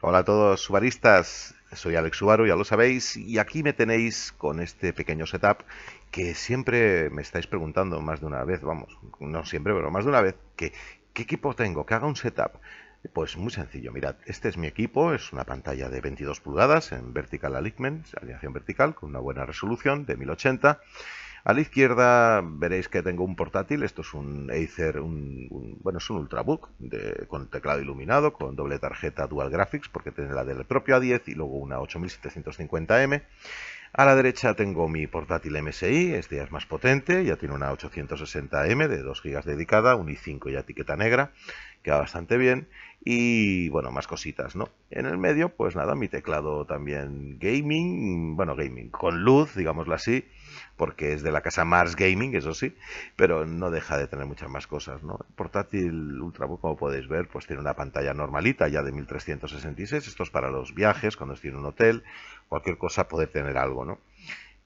Hola a todos subaristas, soy Alex Subaru, ya lo sabéis, y aquí me tenéis con este pequeño setup que siempre me estáis preguntando más de una vez, vamos, no siempre, pero más de una vez, que, ¿qué equipo tengo? Que haga un setup. Pues muy sencillo, mirad, este es mi equipo, es una pantalla de 22 pulgadas en vertical alignment, alineación vertical, con una buena resolución de 1080, a la izquierda veréis que tengo un portátil, esto es un Acer, un, bueno, es un Ultrabook con teclado iluminado, con doble tarjeta Dual Graphics, porque tiene la del propio A10 y luego una 8750M. A la derecha tengo mi portátil MSI, este ya es más potente, ya tiene una 860M de 2 GB dedicada, un i5 y etiqueta negra, queda bastante bien y bueno, más cositas, ¿no? En el medio, pues nada, mi teclado también gaming, bueno, gaming, con luz, digámoslo así, porque es de la casa Mars Gaming, eso sí, pero no deja de tener muchas más cosas, ¿no? El portátil Ultrabook, como podéis ver, pues tiene una pantalla normalita ya de 1366, esto es para los viajes, cuando estoy en un hotel, cualquier cosa, poder tener algo, ¿no?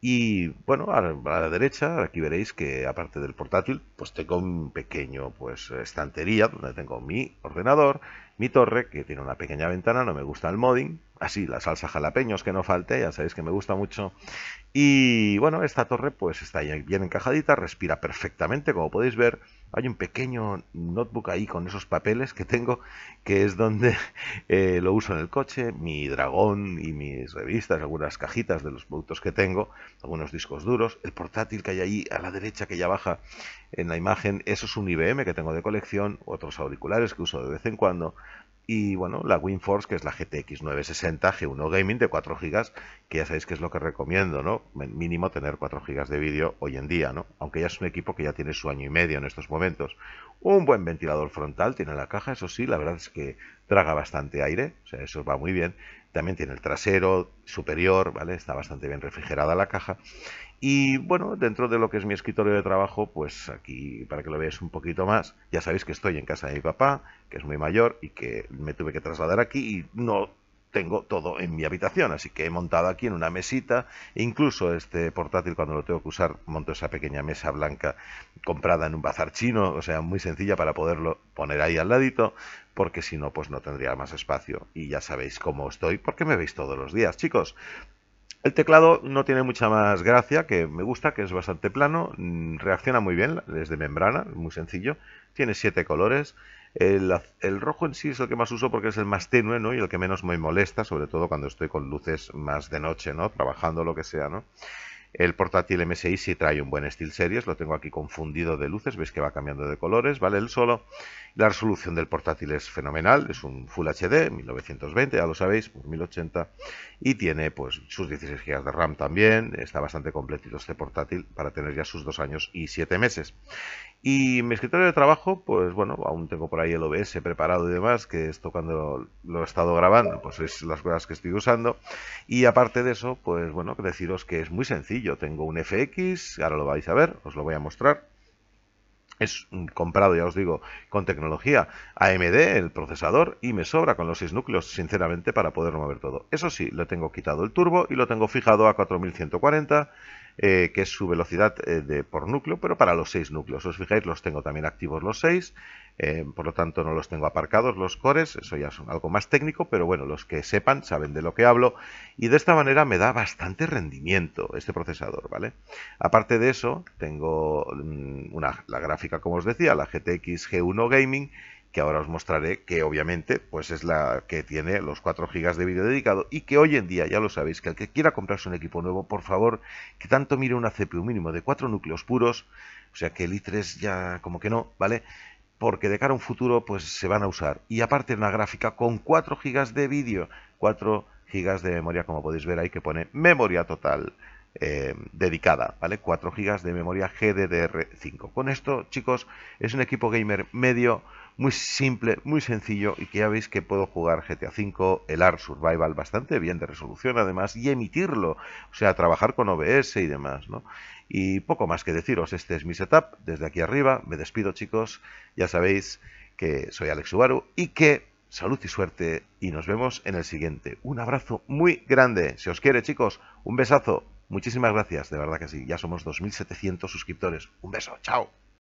Y bueno, a la derecha aquí veréis que aparte del portátil, pues tengo un pequeño pues estantería donde tengo mi ordenador mi torre, que tiene una pequeña ventana, no me gusta el modding. Así, la salsa jalapeños que no falte, ya sabéis que me gusta mucho. Y bueno, esta torre pues está bien encajadita, respira perfectamente, como podéis ver. Hay un pequeño notebook ahí con esos papeles que tengo, que es donde eh, lo uso en el coche, mi dragón y mis revistas, algunas cajitas de los productos que tengo, algunos discos duros, el portátil que hay ahí a la derecha que ya baja en la imagen, eso es un IBM que tengo de colección, otros auriculares que uso de vez en cuando, y bueno, la WinForce, que es la GTX 960 G1 Gaming de 4 GB, que ya sabéis que es lo que recomiendo, ¿no? Mínimo tener 4 GB de vídeo hoy en día, ¿no? Aunque ya es un equipo que ya tiene su año y medio en estos momentos. Un buen ventilador frontal tiene la caja, eso sí, la verdad es que traga bastante aire, o sea, eso va muy bien. También tiene el trasero superior, ¿vale? Está bastante bien refrigerada la caja. Y bueno, dentro de lo que es mi escritorio de trabajo, pues aquí para que lo veáis un poquito más, ya sabéis que estoy en casa de mi papá, que es muy mayor y que me tuve que trasladar aquí y no tengo todo en mi habitación, así que he montado aquí en una mesita, e incluso este portátil cuando lo tengo que usar, monto esa pequeña mesa blanca comprada en un bazar chino, o sea, muy sencilla para poderlo poner ahí al ladito, porque si no, pues no tendría más espacio. Y ya sabéis cómo estoy, porque me veis todos los días, chicos. El teclado no tiene mucha más gracia, que me gusta, que es bastante plano, mm, reacciona muy bien, es de membrana, muy sencillo. Tiene siete colores. El, el, rojo en sí es el que más uso porque es el más tenue, ¿no? Y el que menos me molesta, sobre todo cuando estoy con luces más de noche, ¿no? Trabajando lo que sea, ¿no? El portátil MSI sí trae un buen estilo series lo tengo aquí confundido de luces, veis que va cambiando de colores, ¿vale? El solo. La resolución del portátil es fenomenal, es un Full HD, 1920, ya lo sabéis, por pues 1080, y tiene pues sus 16 GB de RAM también, está bastante completito este portátil para tener ya sus dos años y siete meses. Y mi escritorio de trabajo, pues bueno, aún tengo por ahí el OBS preparado y demás, que esto cuando lo he estado grabando, pues es las cosas que estoy usando. Y aparte de eso, pues bueno, deciros que es muy sencillo yo tengo un FX, ahora lo vais a ver, os lo voy a mostrar. Es comprado, ya os digo, con tecnología AMD, el procesador, y me sobra con los 6 núcleos, sinceramente, para poder mover todo. Eso sí, lo tengo quitado el turbo y lo tengo fijado a 4140, eh, que es su velocidad eh, de, por núcleo, pero para los 6 núcleos. Os fijáis, los tengo también activos los 6, Em, por lo tanto, no los tengo aparcados los cores, eso ya es algo más técnico, pero bueno, los que sepan saben de lo que hablo y de esta manera me da bastante rendimiento este procesador, ¿vale? Aparte de eso, tengo mm, una, la gráfica, como os decía, la GTX G1 Gaming, que ahora os mostraré, que obviamente pues es la que tiene los 4 GB de vídeo dedicado y que hoy en día, ya lo sabéis, que el que quiera comprarse un equipo nuevo, por favor, que tanto mire una CPU mínimo de 4 núcleos puros, o sea que el i3 ya como que no, ¿vale? porque de cara a un futuro pues se van a usar. Y aparte una gráfica con 4 GB de vídeo, 4 GB de memoria como podéis ver ahí que pone memoria total eh, dedicada, ¿vale? 4 GB de memoria GDDR5. Con esto chicos es un equipo gamer medio muy simple, muy sencillo y que ya veis que puedo jugar GTA V, el Art Survival bastante bien de resolución además y emitirlo, o sea, trabajar con OBS y demás, ¿no? Y poco más que deciros, este es mi setup desde aquí arriba, me despido chicos, ya sabéis que soy Alex Ubaru y que salud y suerte y nos vemos en el siguiente. Un abrazo muy grande, si os quiere chicos, un besazo, muchísimas gracias, de verdad que sí, ya somos 2.700 suscriptores, un beso, chao.